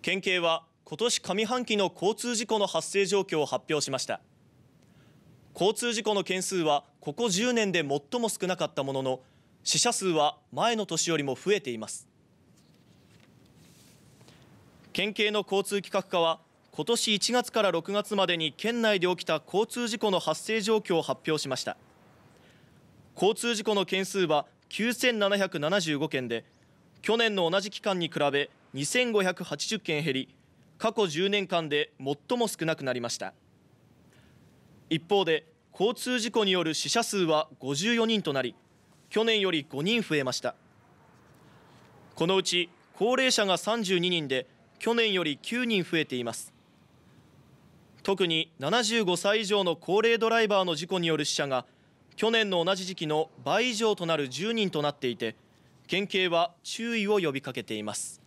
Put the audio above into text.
県警は今年上半期の交通事故の発生状況を発表しました交通事故の件数はここ10年で最も少なかったものの死者数は前の年よりも増えています県警の交通企画課は今年1月から6月までに県内で起きた交通事故の発生状況を発表しました交通事故の件数は9775件で去年の同じ期間に比べ2580件減り、過去10年間で最も少なくなりました。一方で、交通事故による死者数は54人となり、去年より5人増えました。このうち高齢者が32人で、去年より9人増えています。特に75歳以上の高齢ドライバーの事故による死者が去年の同じ時期の倍以上となる10人となっていて県警は注意を呼びかけています。